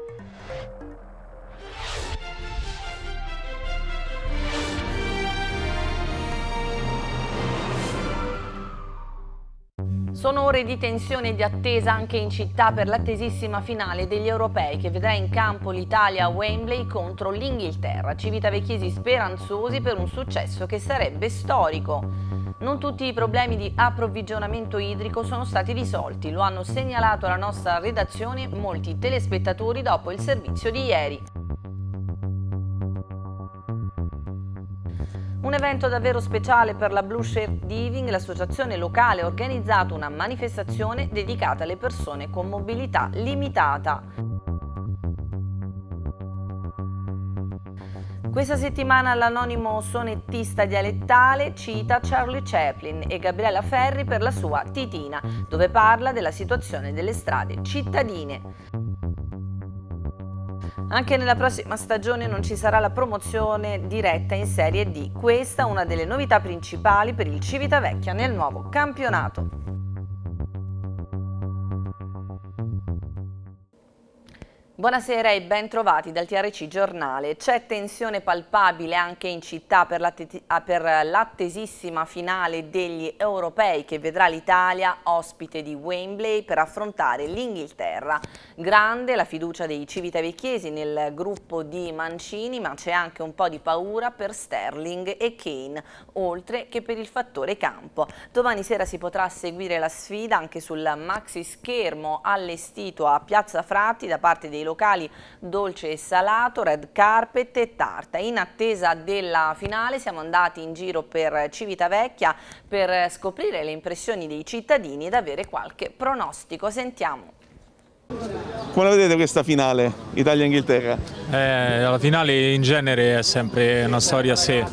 you Sono ore di tensione e di attesa anche in città per l'attesissima finale degli europei che vedrà in campo l'Italia a Wembley contro l'Inghilterra. Civitavecchiesi speranzosi per un successo che sarebbe storico. Non tutti i problemi di approvvigionamento idrico sono stati risolti, lo hanno segnalato alla nostra redazione molti telespettatori dopo il servizio di ieri. Un evento davvero speciale per la Blue Shirt di l'associazione locale ha organizzato una manifestazione dedicata alle persone con mobilità limitata. Questa settimana l'anonimo sonettista dialettale cita Charlie Chaplin e Gabriella Ferri per la sua Titina, dove parla della situazione delle strade cittadine. Anche nella prossima stagione non ci sarà la promozione diretta in Serie D, questa è una delle novità principali per il Civitavecchia nel nuovo campionato. Buonasera e ben trovati dal TRC Giornale. C'è tensione palpabile anche in città ah, per l'attesissima finale degli europei che vedrà l'Italia ospite di Wembley per affrontare l'Inghilterra. Grande la fiducia dei civitavecchiesi nel gruppo di Mancini ma c'è anche un po' di paura per Sterling e Kane oltre che per il fattore campo. Domani sera si potrà seguire la sfida anche sul maxi schermo allestito a Piazza Fratti da parte dei locali dolce e salato, red carpet e tarta. In attesa della finale siamo andati in giro per Civitavecchia per scoprire le impressioni dei cittadini ed avere qualche pronostico. Sentiamo. Come la vedete questa finale Italia-Inghilterra? Eh, la finale in genere è sempre una storia a sé,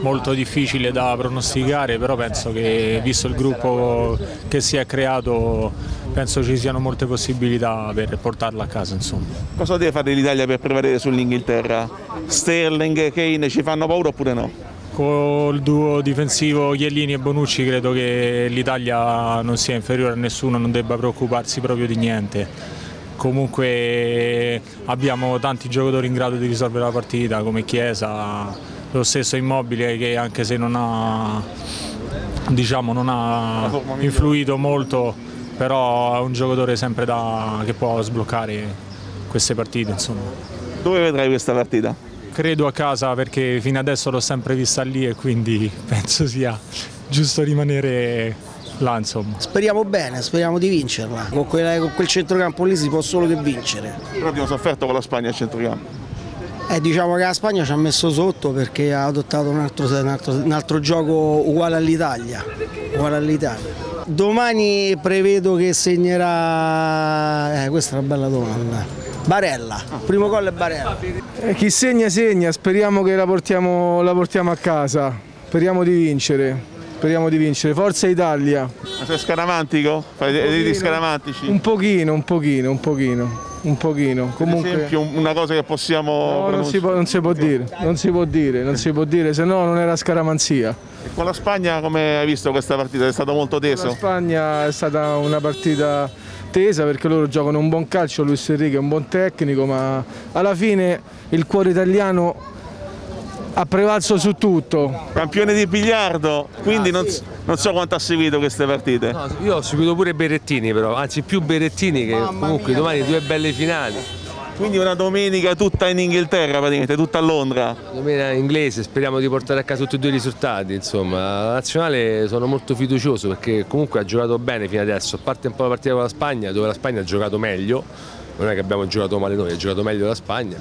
molto difficile da pronosticare, però penso che visto il gruppo che si è creato penso ci siano molte possibilità per portarla a casa. Insomma. Cosa deve fare l'Italia per prevedere sull'Inghilterra? Sterling e Kane ci fanno paura oppure no? Col duo difensivo Chiellini e Bonucci credo che l'Italia non sia inferiore a nessuno, non debba preoccuparsi proprio di niente comunque abbiamo tanti giocatori in grado di risolvere la partita come Chiesa, lo stesso Immobile che anche se non ha, diciamo, non ha influito molto, però è un giocatore sempre da, che può sbloccare queste partite. Insomma. Dove vedrai questa partita? Credo a casa perché fino adesso l'ho sempre vista lì e quindi penso sia giusto rimanere là. Insomma. Speriamo bene, speriamo di vincerla. Con, quella, con quel centrocampo lì si può solo che vincere. Però abbiamo sofferto con la Spagna a centrocampo. Eh, diciamo che la Spagna ci ha messo sotto perché ha adottato un altro, un altro, un altro gioco uguale all'Italia. Domani prevedo che segnerà... Eh, questa è una bella domanda. Barella, primo gol è Barella. Eh, chi segna segna, speriamo che la portiamo, la portiamo a casa, speriamo di vincere speriamo di vincere. Forza Italia! Ma sei scaramantico? Fai dei scaramantici? Un pochino, un pochino, un pochino un pochino. Comunque, esempio, una cosa che possiamo... No, non, si può, non, si può, dire, non si può dire, non si può dire, se no non era scaramanzia. E con la Spagna come hai visto questa partita? È stato molto teso? Con la Spagna è stata una partita tesa perché loro giocano un buon calcio, Luis Enrique è un buon tecnico, ma alla fine il cuore italiano ha prevalso su tutto. Campione di biliardo, quindi ah, non, non so quanto ha seguito queste partite. No, io ho seguito pure Berettini però, anzi più Berettini che Mamma comunque mia, domani due belle finali. Quindi una domenica tutta in Inghilterra praticamente, tutta a Londra. Domenica inglese, speriamo di portare a casa tutti e due i risultati. Insomma, la nazionale sono molto fiducioso perché comunque ha giocato bene fino adesso, a parte un po' la partita con la Spagna dove la Spagna ha giocato meglio, non è che abbiamo giocato male noi, ha giocato meglio la Spagna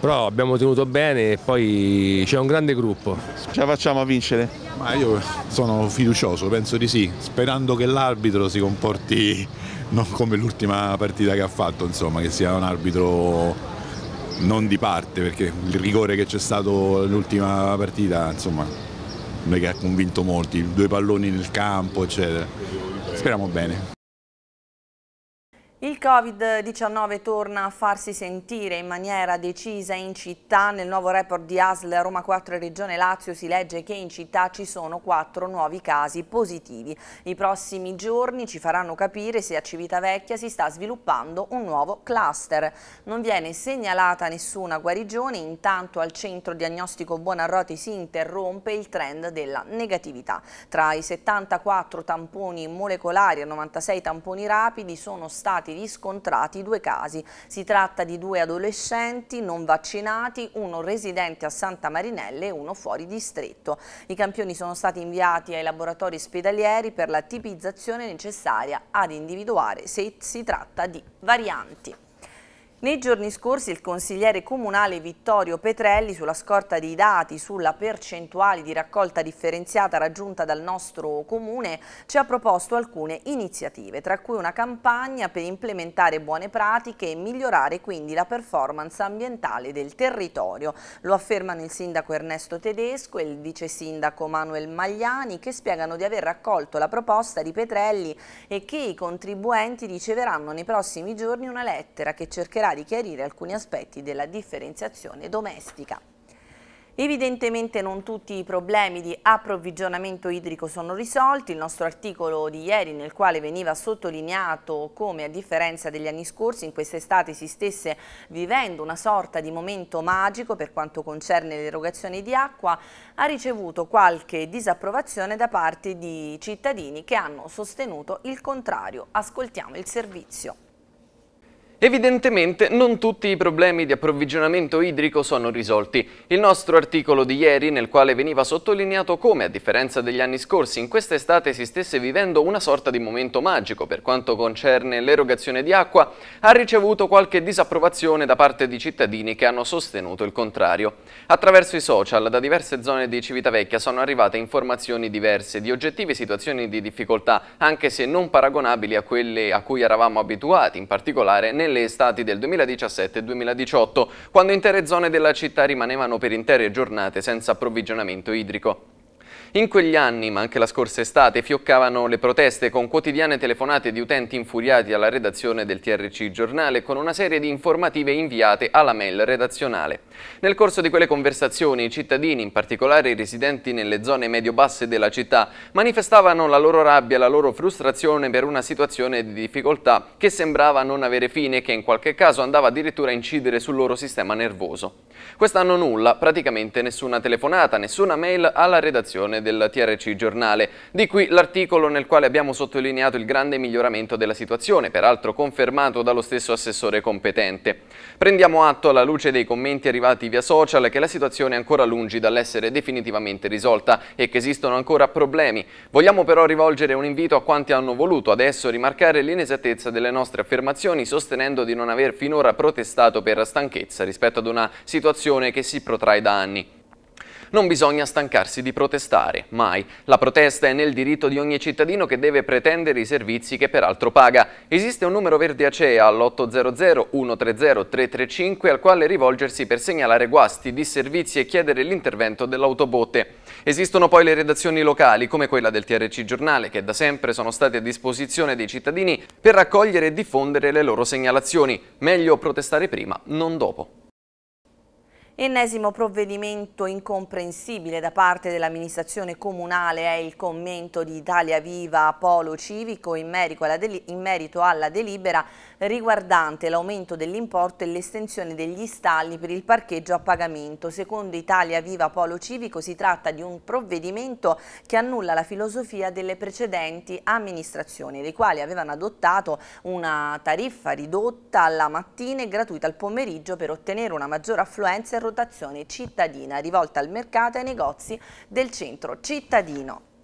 però abbiamo tenuto bene e poi c'è un grande gruppo. Ce la facciamo a vincere? Ma io sono fiducioso, penso di sì, sperando che l'arbitro si comporti non come l'ultima partita che ha fatto, insomma, che sia un arbitro non di parte, perché il rigore che c'è stato l'ultima partita, insomma, non è che ha convinto molti, due palloni nel campo, eccetera. Speriamo bene. Il Covid-19 torna a farsi sentire in maniera decisa in città. Nel nuovo report di ASL Roma 4 e Regione Lazio si legge che in città ci sono quattro nuovi casi positivi. I prossimi giorni ci faranno capire se a Civitavecchia si sta sviluppando un nuovo cluster. Non viene segnalata nessuna guarigione, intanto al centro diagnostico Buonarroti si interrompe il trend della negatività. Tra i 74 tamponi molecolari e 96 tamponi rapidi sono stati stati riscontrati due casi. Si tratta di due adolescenti non vaccinati, uno residente a Santa Marinella e uno fuori distretto. I campioni sono stati inviati ai laboratori ospedalieri per la tipizzazione necessaria ad individuare se si tratta di varianti. Nei giorni scorsi il consigliere comunale Vittorio Petrelli, sulla scorta dei dati sulla percentuale di raccolta differenziata raggiunta dal nostro comune, ci ha proposto alcune iniziative, tra cui una campagna per implementare buone pratiche e migliorare quindi la performance ambientale del territorio. Lo affermano il sindaco Ernesto Tedesco e il vice sindaco Manuel Magliani, che spiegano di aver raccolto la proposta di Petrelli e che i contribuenti riceveranno nei prossimi giorni una lettera che cercherà magari chiarire alcuni aspetti della differenziazione domestica. Evidentemente non tutti i problemi di approvvigionamento idrico sono risolti, il nostro articolo di ieri nel quale veniva sottolineato come a differenza degli anni scorsi in quest'estate si stesse vivendo una sorta di momento magico per quanto concerne l'erogazione di acqua ha ricevuto qualche disapprovazione da parte di cittadini che hanno sostenuto il contrario. Ascoltiamo il servizio. Evidentemente non tutti i problemi di approvvigionamento idrico sono risolti. Il nostro articolo di ieri, nel quale veniva sottolineato come, a differenza degli anni scorsi, in quest'estate si stesse vivendo una sorta di momento magico per quanto concerne l'erogazione di acqua, ha ricevuto qualche disapprovazione da parte di cittadini che hanno sostenuto il contrario. Attraverso i social, da diverse zone di Civitavecchia sono arrivate informazioni diverse di oggettive situazioni di difficoltà, anche se non paragonabili a quelle a cui eravamo abituati, in particolare nel nelle estati del 2017 e 2018, quando intere zone della città rimanevano per intere giornate senza approvvigionamento idrico. In quegli anni, ma anche la scorsa estate, fioccavano le proteste con quotidiane telefonate di utenti infuriati alla redazione del TRC Giornale con una serie di informative inviate alla mail redazionale. Nel corso di quelle conversazioni i cittadini, in particolare i residenti nelle zone medio-basse della città, manifestavano la loro rabbia e la loro frustrazione per una situazione di difficoltà che sembrava non avere fine e che in qualche caso andava addirittura a incidere sul loro sistema nervoso. Quest'anno nulla, praticamente nessuna telefonata, nessuna mail alla redazione del TRC Giornale, di qui l'articolo nel quale abbiamo sottolineato il grande miglioramento della situazione, peraltro confermato dallo stesso assessore competente. Prendiamo atto alla luce dei commenti arrivati via social che la situazione è ancora lungi dall'essere definitivamente risolta e che esistono ancora problemi. Vogliamo però rivolgere un invito a quanti hanno voluto adesso rimarcare l'inesattezza delle nostre affermazioni sostenendo di non aver finora protestato per stanchezza rispetto ad una situazione situazione che si protrae da anni. Non bisogna stancarsi di protestare, mai. La protesta è nel diritto di ogni cittadino che deve pretendere i servizi che peraltro paga. Esiste un numero verde ACEA all'800 130 335 al quale rivolgersi per segnalare guasti, disservizi e chiedere l'intervento dell'autobotte. Esistono poi le redazioni locali, come quella del TRC Giornale, che da sempre sono state a disposizione dei cittadini per raccogliere e diffondere le loro segnalazioni. Meglio protestare prima, non dopo. Ennesimo provvedimento incomprensibile da parte dell'amministrazione comunale è il commento di Italia Viva Polo Civico in merito alla delibera riguardante l'aumento dell'importo e l'estensione degli stalli per il parcheggio a pagamento. Secondo Italia Viva Polo Civico si tratta di un provvedimento che annulla la filosofia delle precedenti amministrazioni, le quali avevano adottato una tariffa ridotta alla mattina e gratuita al pomeriggio per ottenere una maggiore affluenza e rotazione cittadina rivolta al mercato e ai negozi del centro cittadino.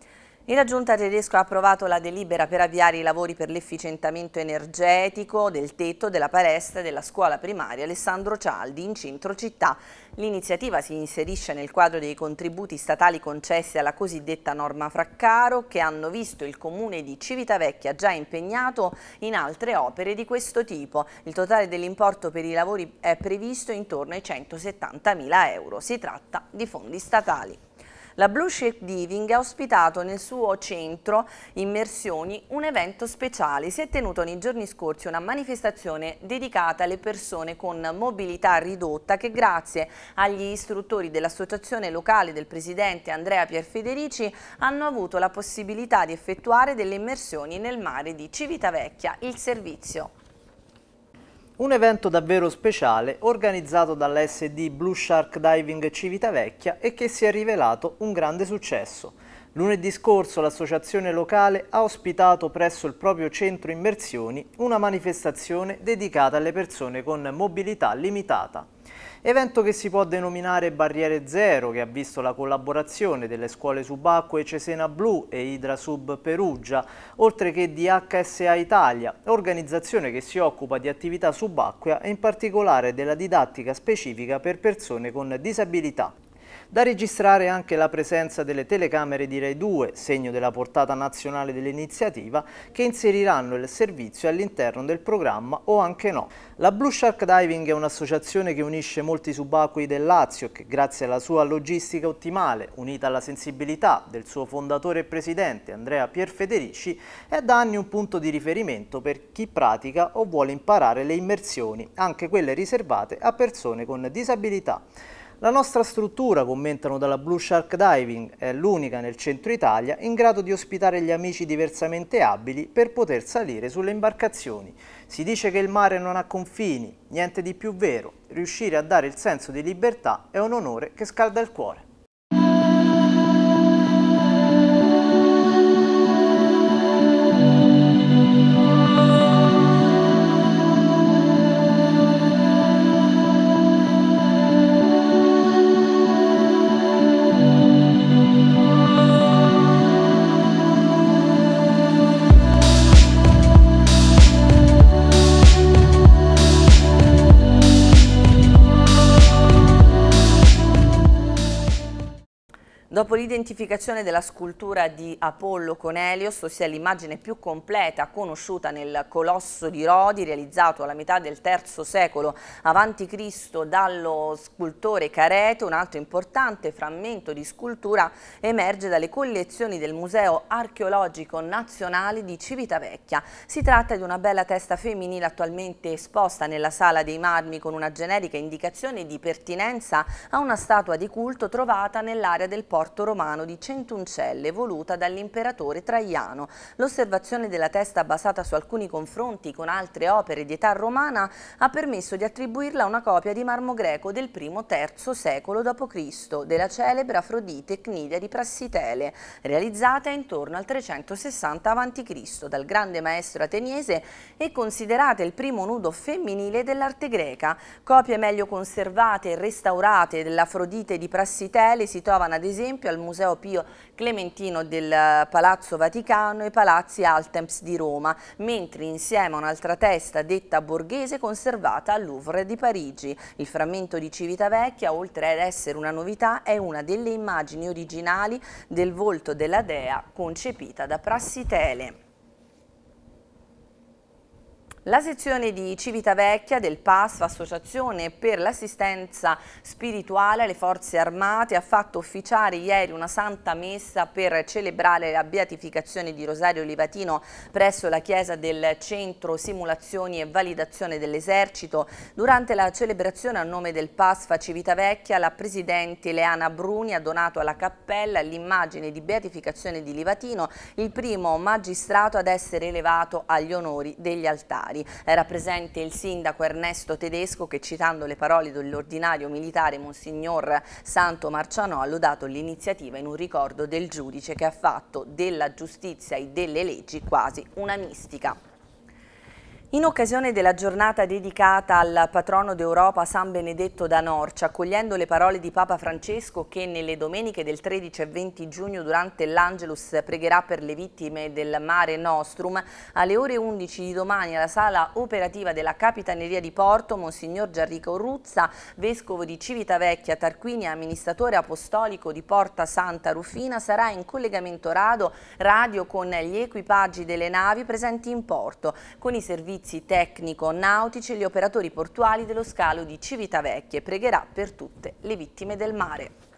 La giunta tedesca ha approvato la delibera per avviare i lavori per l'efficientamento energetico del tetto della palestra della scuola primaria Alessandro Cialdi in centro città. L'iniziativa si inserisce nel quadro dei contributi statali concessi alla cosiddetta norma Fraccaro che hanno visto il comune di Civitavecchia già impegnato in altre opere di questo tipo. Il totale dell'importo per i lavori è previsto intorno ai 170.000 euro. Si tratta di fondi statali la Blue Shirt Diving ha ospitato nel suo centro immersioni un evento speciale. Si è tenuto nei giorni scorsi una manifestazione dedicata alle persone con mobilità ridotta che grazie agli istruttori dell'associazione locale del presidente Andrea Pierfederici hanno avuto la possibilità di effettuare delle immersioni nel mare di Civitavecchia. Il servizio un evento davvero speciale organizzato dalla SD Blue Shark Diving Civitavecchia e che si è rivelato un grande successo. Lunedì scorso l'associazione locale ha ospitato presso il proprio centro immersioni una manifestazione dedicata alle persone con mobilità limitata. Evento che si può denominare Barriere Zero, che ha visto la collaborazione delle scuole subacquee Cesena Blu e Idra Sub Perugia, oltre che di HSA Italia, organizzazione che si occupa di attività subacquea e in particolare della didattica specifica per persone con disabilità. Da registrare anche la presenza delle telecamere di Rai 2, segno della portata nazionale dell'iniziativa, che inseriranno il servizio all'interno del programma o anche no. La Blue Shark Diving è un'associazione che unisce molti subacquei del Lazio che grazie alla sua logistica ottimale, unita alla sensibilità del suo fondatore e presidente Andrea Pierfederici, è da anni un punto di riferimento per chi pratica o vuole imparare le immersioni, anche quelle riservate a persone con disabilità. La nostra struttura, commentano dalla Blue Shark Diving, è l'unica nel centro Italia in grado di ospitare gli amici diversamente abili per poter salire sulle imbarcazioni. Si dice che il mare non ha confini, niente di più vero. Riuscire a dare il senso di libertà è un onore che scalda il cuore. Dopo l'identificazione della scultura di Apollo con Helios, ossia l'immagine più completa conosciuta nel Colosso di Rodi, realizzato alla metà del III secolo a.C. dallo scultore Careto, un altro importante frammento di scultura emerge dalle collezioni del Museo Archeologico Nazionale di Civitavecchia. Si tratta di una bella testa femminile attualmente esposta nella Sala dei Marmi con una generica indicazione di pertinenza a una statua di culto trovata nell'area del porto Senato romano di Centuncelle, voluta dall'imperatore Traiano. L'osservazione della testa basata su alcuni confronti con altre opere di età romana ha permesso di attribuirla a una copia di marmo greco del primo terzo secolo d.C., della celebre Afrodite Cnidia di Prassitele, realizzata intorno al 360 a.C. dal grande maestro ateniese e considerata il primo nudo femminile dell'arte greca. Copie meglio conservate e restaurate dell'Afrodite di Prassitele si trovano ad esempio al Museo Pio Clementino del eh, Palazzo Vaticano e Palazzi Altemps di Roma, mentre insieme a un'altra testa detta borghese conservata al Louvre di Parigi. Il frammento di Civitavecchia, oltre ad essere una novità, è una delle immagini originali del volto della dea concepita da Prassitele. La sezione di Civitavecchia del PASF, Associazione per l'assistenza spirituale alle forze armate, ha fatto officiare ieri una santa messa per celebrare la beatificazione di Rosario Livatino presso la chiesa del Centro Simulazioni e Validazione dell'Esercito. Durante la celebrazione a nome del PASF Civitavecchia, la presidente Leana Bruni ha donato alla cappella l'immagine di beatificazione di Livatino, il primo magistrato ad essere elevato agli onori degli altari militari. Era presente il sindaco Ernesto Tedesco che citando le parole dell'ordinario militare Monsignor Santo Marcianò ha lodato l'iniziativa in un ricordo del giudice che ha fatto della giustizia e delle leggi quasi una mistica. In occasione della giornata dedicata al patrono d'Europa San Benedetto da Norcia, accogliendo le parole di Papa Francesco che nelle domeniche del 13 e 20 giugno durante l'Angelus pregherà per le vittime del mare Nostrum, alle ore 11 di domani alla sala operativa della Capitaneria di Porto, Monsignor Gianrico Ruzza, Vescovo di Civitavecchia Tarquini, amministratore apostolico di Porta Santa Rufina, sarà in collegamento radio con gli equipaggi delle navi presenti in porto, con i servizi servizi tecnico-nautici e gli operatori portuali dello scalo di Civitavecchia e pregherà per tutte le vittime del mare.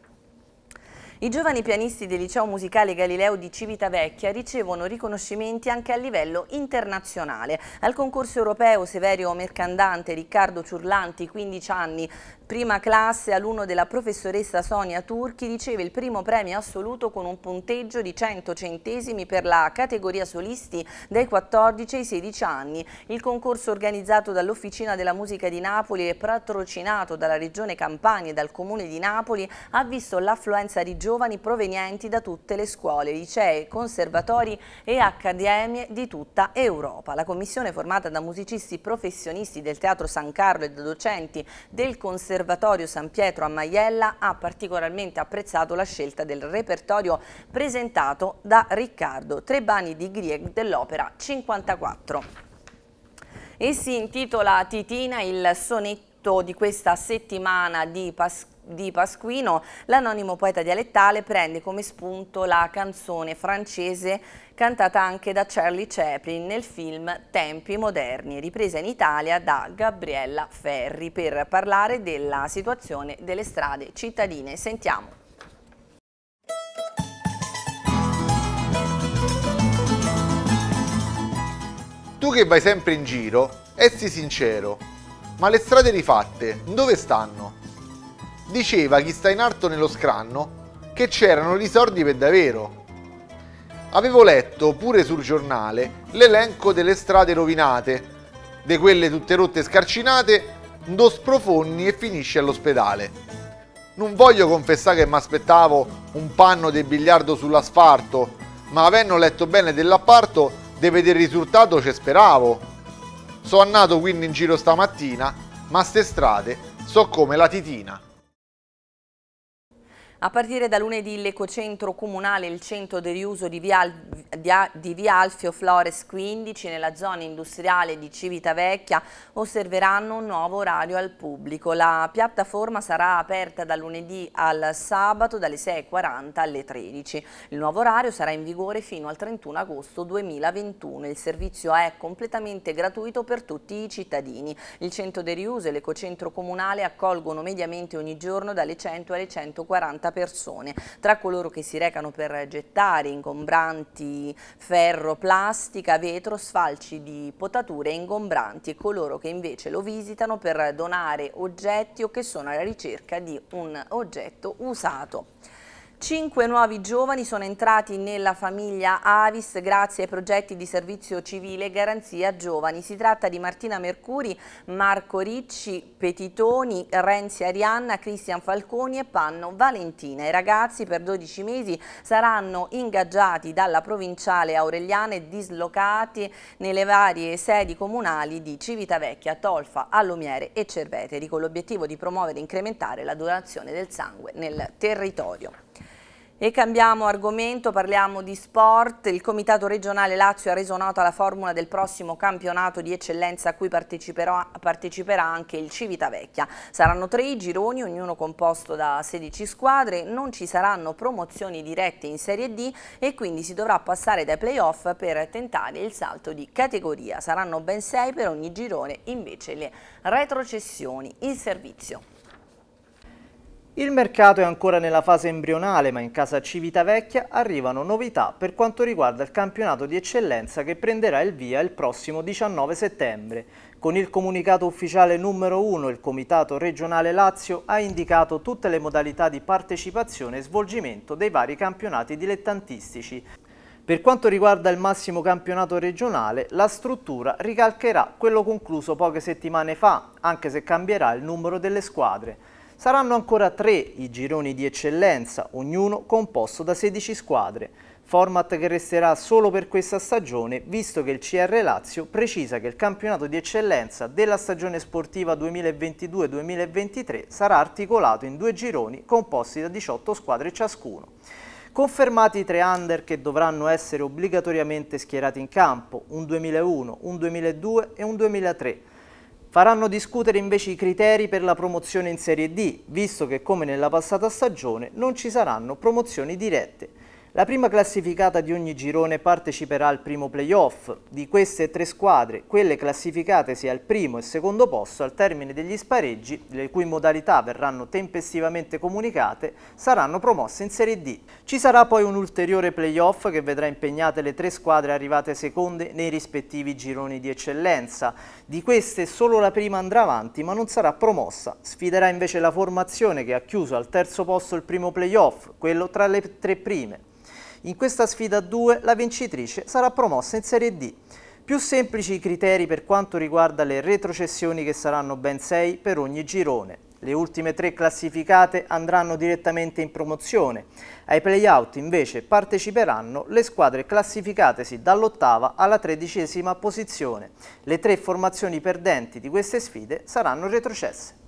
I giovani pianisti del liceo musicale Galileo di Civitavecchia ricevono riconoscimenti anche a livello internazionale. Al concorso europeo Severio Mercandante, Riccardo Ciurlanti, 15 anni, Prima classe, alunno della professoressa Sonia Turchi, riceve il primo premio assoluto con un punteggio di 100 centesimi per la categoria solisti dai 14 ai 16 anni. Il concorso organizzato dall'Officina della Musica di Napoli e patrocinato dalla Regione Campania e dal Comune di Napoli ha visto l'affluenza di giovani provenienti da tutte le scuole, licei, conservatori e accademie di tutta Europa. La commissione formata da musicisti professionisti del Teatro San Carlo e da docenti del Conservatorio Conservatorio San Pietro a Maiella ha particolarmente apprezzato la scelta del repertorio presentato da Riccardo Trebani di Grieg dell'opera 54. E si intitola Titina il sonetto di questa settimana di, Pas di Pasquino, l'anonimo poeta dialettale prende come spunto la canzone francese cantata anche da Charlie Chaplin nel film Tempi moderni, ripresa in Italia da Gabriella Ferri per parlare della situazione delle strade cittadine. Sentiamo. Tu che vai sempre in giro, essi sincero, ma le strade rifatte, dove stanno? Diceva chi sta in alto nello scranno che c'erano gli sordi per davvero, avevo letto pure sul giornale l'elenco delle strade rovinate, di quelle tutte rotte e scarcinate, lo sprofondi e finisci all'ospedale. Non voglio confessare che mi aspettavo un panno di biliardo sull'asfalto, ma avendo letto bene dell'apparto, di vedere il risultato ci speravo. Sono andato quindi in giro stamattina, ma ste strade so come la titina. A partire da lunedì l'ecocentro comunale, il centro di riuso di via, di via, Alfio Flores 15 nella zona industriale di Civitavecchia osserveranno un nuovo orario al pubblico. La piattaforma sarà aperta da lunedì al sabato dalle 6.40 alle 13. Il nuovo orario sarà in vigore fino al 31 agosto 2021. Il servizio è completamente gratuito per tutti i cittadini. Il centro di riuso e l'ecocentro comunale accolgono mediamente ogni giorno dalle 100 alle 140 persone. Tra coloro che si recano per gettare ingombranti ferro, plastica, vetro, sfalci di potature e ingombranti e coloro che invece lo visitano per donare oggetti o che sono alla ricerca di un oggetto usato. Cinque nuovi giovani sono entrati nella famiglia Avis grazie ai progetti di servizio civile e Garanzia Giovani. Si tratta di Martina Mercuri, Marco Ricci, Petitoni, Renzi Arianna, Cristian Falconi e Panno Valentina. I ragazzi per 12 mesi saranno ingaggiati dalla provinciale Aureliana e dislocati nelle varie sedi comunali di Civitavecchia, Tolfa, Allumiere e Cerveteri con l'obiettivo di promuovere e incrementare la donazione del sangue nel territorio. E cambiamo argomento, parliamo di sport. Il Comitato regionale Lazio ha reso nota la formula del prossimo campionato di eccellenza a cui parteciperà anche il Civitavecchia. Saranno tre i gironi, ognuno composto da 16 squadre, non ci saranno promozioni dirette in Serie D e quindi si dovrà passare dai playoff per tentare il salto di categoria. Saranno ben sei per ogni girone invece le retrocessioni in servizio. Il mercato è ancora nella fase embrionale, ma in casa Civitavecchia arrivano novità per quanto riguarda il campionato di eccellenza che prenderà il via il prossimo 19 settembre. Con il comunicato ufficiale numero 1 il Comitato regionale Lazio ha indicato tutte le modalità di partecipazione e svolgimento dei vari campionati dilettantistici. Per quanto riguarda il massimo campionato regionale, la struttura ricalcherà quello concluso poche settimane fa, anche se cambierà il numero delle squadre. Saranno ancora tre i gironi di eccellenza, ognuno composto da 16 squadre. Format che resterà solo per questa stagione, visto che il CR Lazio precisa che il campionato di eccellenza della stagione sportiva 2022-2023 sarà articolato in due gironi composti da 18 squadre ciascuno. Confermati i tre under che dovranno essere obbligatoriamente schierati in campo, un 2001, un 2002 e un 2003, faranno discutere invece i criteri per la promozione in Serie D, visto che come nella passata stagione non ci saranno promozioni dirette. La prima classificata di ogni girone parteciperà al primo playoff. Di queste tre squadre, quelle classificate sia al primo e secondo posto al termine degli spareggi, le cui modalità verranno tempestivamente comunicate, saranno promosse in Serie D. Ci sarà poi un ulteriore playoff che vedrà impegnate le tre squadre arrivate seconde nei rispettivi gironi di eccellenza. Di queste solo la prima andrà avanti ma non sarà promossa. Sfiderà invece la formazione che ha chiuso al terzo posto il primo playoff, quello tra le tre prime. In questa sfida 2 la vincitrice sarà promossa in Serie D. Più semplici i criteri per quanto riguarda le retrocessioni che saranno ben 6 per ogni girone. Le ultime tre classificate andranno direttamente in promozione. Ai playout invece parteciperanno le squadre classificatesi dall'ottava alla tredicesima posizione. Le tre formazioni perdenti di queste sfide saranno retrocesse.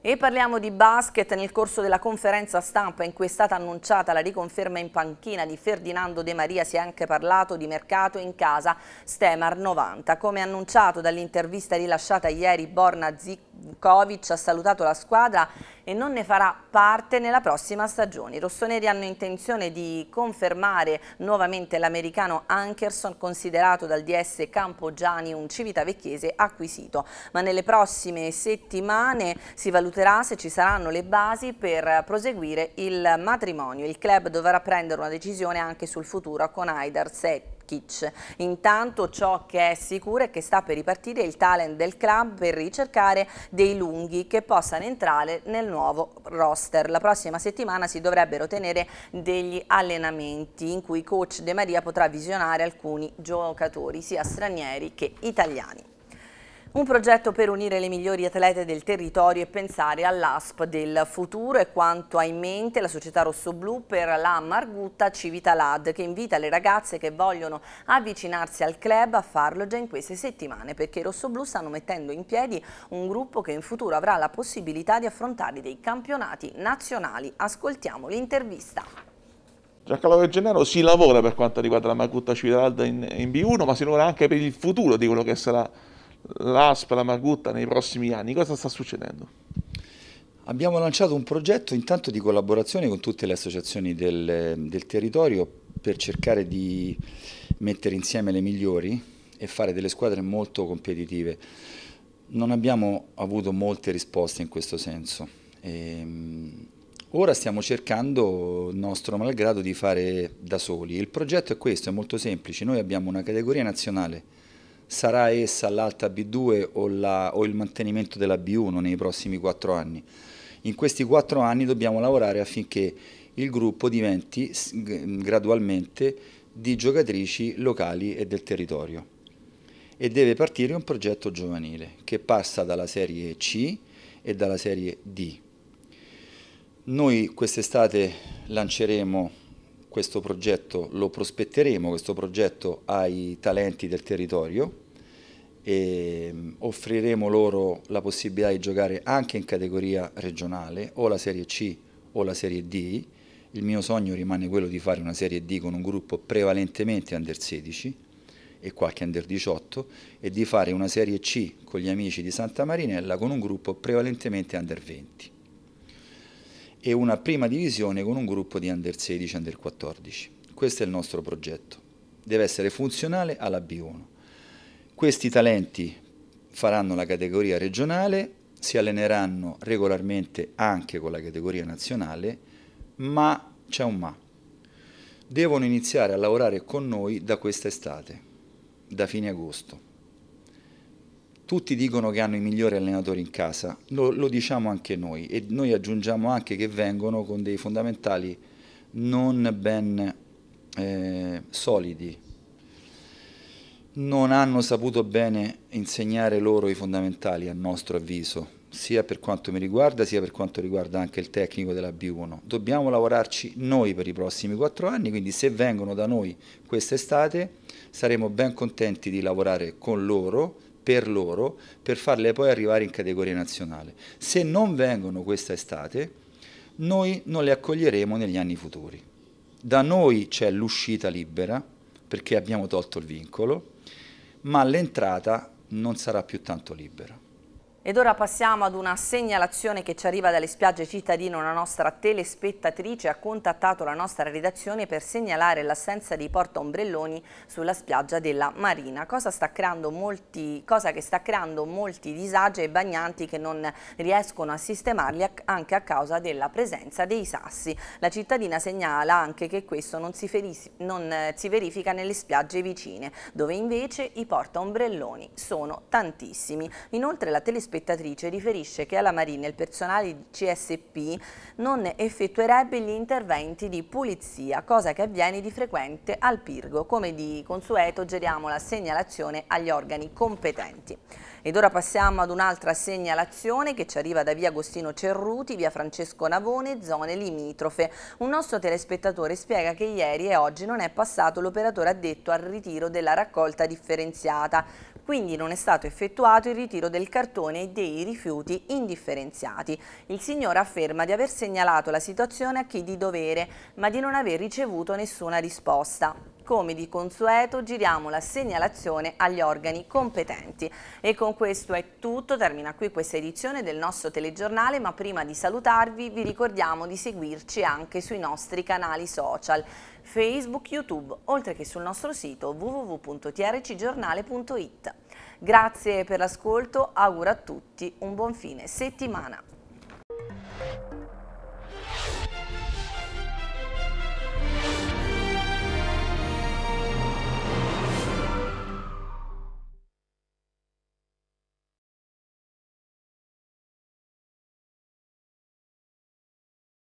E parliamo di basket. Nel corso della conferenza stampa in cui è stata annunciata la riconferma in panchina di Ferdinando De Maria si è anche parlato di mercato in casa Stemar 90. Come annunciato dall'intervista rilasciata ieri, Borna Zicco Kovic ha salutato la squadra e non ne farà parte nella prossima stagione. I rossoneri hanno intenzione di confermare nuovamente l'americano Ankerson, considerato dal DS Campogiani un civitavecchiese acquisito, ma nelle prossime settimane si valuterà se ci saranno le basi per proseguire il matrimonio. Il club dovrà prendere una decisione anche sul futuro con Aidar 7 kitsch. Intanto ciò che è sicuro è che sta per ripartire il talent del club per ricercare dei lunghi che possano entrare nel nuovo roster. La prossima settimana si dovrebbero tenere degli allenamenti in cui coach De Maria potrà visionare alcuni giocatori sia stranieri che italiani. Un progetto per unire le migliori atlete del territorio e pensare all'ASP del futuro è quanto ha in mente la società rossoblu per la Margutta Civitalad che invita le ragazze che vogliono avvicinarsi al club a farlo già in queste settimane perché i rossoblu stanno mettendo in piedi un gruppo che in futuro avrà la possibilità di affrontare dei campionati nazionali. Ascoltiamo l'intervista. Giancarlo e Gennaro si lavora per quanto riguarda la Margutta Civitalad in, in B1 ma si lavora anche per il futuro di quello che sarà l'ASP, la Margutta nei prossimi anni? Cosa sta succedendo? Abbiamo lanciato un progetto intanto di collaborazione con tutte le associazioni del, del territorio per cercare di mettere insieme le migliori e fare delle squadre molto competitive. Non abbiamo avuto molte risposte in questo senso. Ehm, ora stiamo cercando, nostro malgrado, di fare da soli. Il progetto è questo, è molto semplice. Noi abbiamo una categoria nazionale sarà essa l'alta B2 o, la, o il mantenimento della B1 nei prossimi quattro anni. In questi quattro anni dobbiamo lavorare affinché il gruppo diventi gradualmente di giocatrici locali e del territorio e deve partire un progetto giovanile che passa dalla serie C e dalla serie D. Noi quest'estate lanceremo questo progetto lo prospetteremo, questo progetto ai talenti del territorio e mm, offriremo loro la possibilità di giocare anche in categoria regionale o la Serie C o la Serie D. Il mio sogno rimane quello di fare una Serie D con un gruppo prevalentemente under 16 e qualche under 18 e di fare una Serie C con gli amici di Santa Marinella con un gruppo prevalentemente under 20 e una prima divisione con un gruppo di under 16 under 14. Questo è il nostro progetto. Deve essere funzionale alla B1. Questi talenti faranno la categoria regionale, si alleneranno regolarmente anche con la categoria nazionale, ma c'è un ma. Devono iniziare a lavorare con noi da quest'estate, da fine agosto tutti dicono che hanno i migliori allenatori in casa, lo, lo, diciamo anche noi e noi aggiungiamo anche che vengono con dei fondamentali non ben eh, solidi, non hanno saputo bene insegnare loro i fondamentali a nostro avviso, sia per quanto mi riguarda sia per quanto riguarda anche il tecnico della B1. Dobbiamo lavorarci noi per i prossimi quattro anni, quindi se vengono da noi quest'estate saremo ben contenti di lavorare con loro per loro per farle poi arrivare in categoria nazionale. Se non vengono questa estate, noi non le accoglieremo negli anni futuri. Da noi c'è l'uscita libera, perché abbiamo tolto il vincolo, ma l'entrata non sarà più tanto libera. Ed ora passiamo ad una segnalazione che ci arriva dalle spiagge cittadine. Una nostra telespettatrice ha contattato la nostra redazione per segnalare l'assenza di porta ombrelloni sulla spiaggia della Marina, cosa, molti, cosa che sta creando molti disagi ai bagnanti che non riescono a sistemarli anche a causa della presenza dei sassi. La cittadina segnala anche che questo non si, non si verifica nelle spiagge vicine, dove invece i porta ombrelloni sono tantissimi. Inoltre la telespettatrice spettatrice riferisce che alla Marina il personale di CSP non effettuerebbe gli interventi di pulizia, cosa che avviene di frequente al Pirgo. Come di consueto geriamo la segnalazione agli organi competenti. Ed ora passiamo ad un'altra segnalazione che ci arriva da via Agostino Cerruti, via Francesco Navone, zone limitrofe. Un nostro telespettatore spiega che ieri e oggi non è passato l'operatore addetto al ritiro della raccolta differenziata quindi non è stato effettuato il ritiro del cartone e dei rifiuti indifferenziati. Il signore afferma di aver segnalato la situazione a chi di dovere, ma di non aver ricevuto nessuna risposta. Come di consueto giriamo la segnalazione agli organi competenti. E con questo è tutto, termina qui questa edizione del nostro telegiornale, ma prima di salutarvi vi ricordiamo di seguirci anche sui nostri canali social. Facebook, YouTube, oltre che sul nostro sito www.trcgiornale.it. Grazie per l'ascolto, auguro a tutti un buon fine settimana.